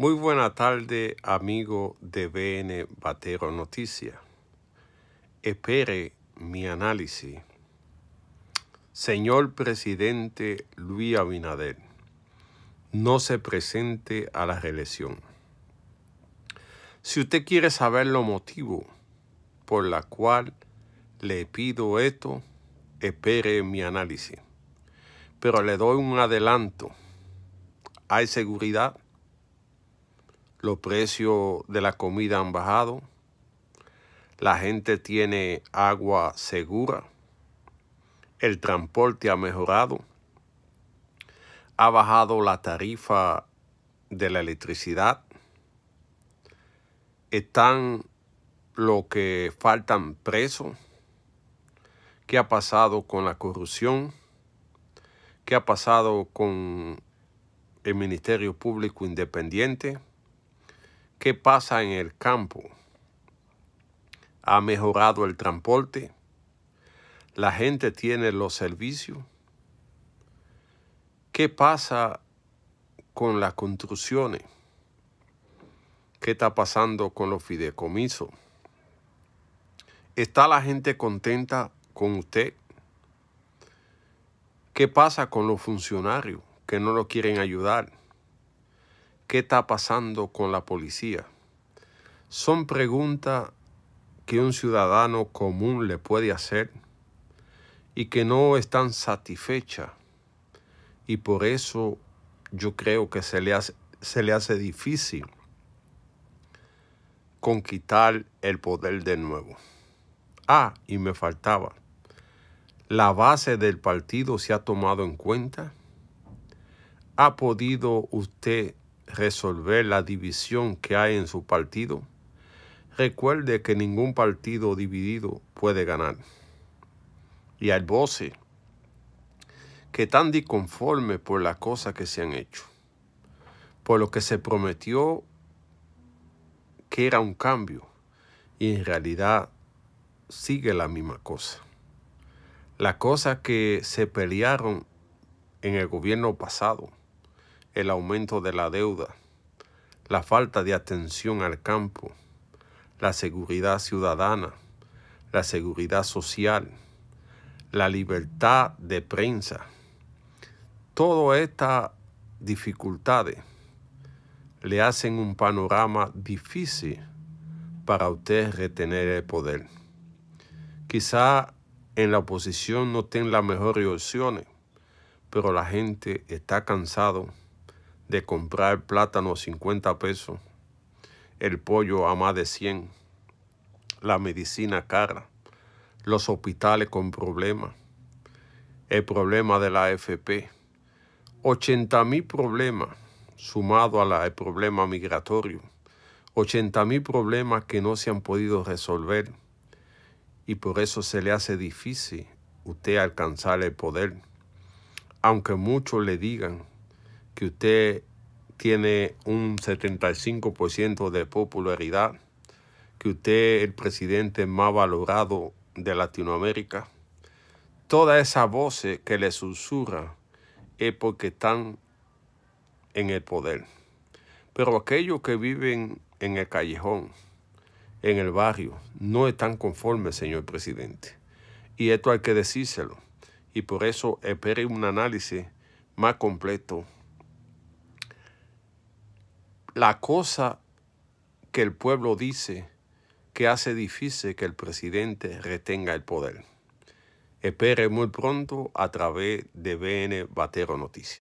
Muy buena tarde, amigo de BN Batero Noticias. Espere mi análisis. Señor presidente Luis Abinader, no se presente a la reelección. Si usted quiere saber lo motivo por la cual le pido esto, espere mi análisis. Pero le doy un adelanto. Hay seguridad los precios de la comida han bajado, la gente tiene agua segura, el transporte ha mejorado, ha bajado la tarifa de la electricidad, están lo que faltan presos, qué ha pasado con la corrupción, qué ha pasado con el Ministerio Público Independiente, ¿Qué pasa en el campo? ¿Ha mejorado el transporte? ¿La gente tiene los servicios? ¿Qué pasa con las construcciones? ¿Qué está pasando con los fideicomisos? ¿Está la gente contenta con usted? ¿Qué pasa con los funcionarios que no lo quieren ayudar? qué está pasando con la policía. Son preguntas que un ciudadano común le puede hacer y que no están satisfechas. Y por eso yo creo que se le hace, se le hace difícil conquistar el poder de nuevo. Ah, y me faltaba. La base del partido se ha tomado en cuenta. ¿Ha podido usted resolver la división que hay en su partido, recuerde que ningún partido dividido puede ganar. Y al voce que tan disconforme por las cosa que se han hecho, por lo que se prometió que era un cambio y en realidad sigue la misma cosa. la cosa que se pelearon en el gobierno pasado el aumento de la deuda, la falta de atención al campo, la seguridad ciudadana, la seguridad social, la libertad de prensa. Todas estas dificultades le hacen un panorama difícil para usted retener el poder. Quizá en la oposición no tenga las mejores opciones, pero la gente está cansado de comprar plátano a 50 pesos, el pollo a más de 100, la medicina cara, los hospitales con problemas, el problema de la AFP, 80 mil problemas sumado al problema migratorio, 80 mil problemas que no se han podido resolver y por eso se le hace difícil usted alcanzar el poder, aunque muchos le digan que usted tiene un 75% de popularidad, que usted es el presidente más valorado de Latinoamérica. Todas esas voces que le susurran es porque están en el poder. Pero aquellos que viven en el callejón, en el barrio, no están conformes, señor presidente. Y esto hay que decírselo. Y por eso espero un análisis más completo la cosa que el pueblo dice que hace difícil que el presidente retenga el poder. Espere muy pronto a través de BN Batero Noticias.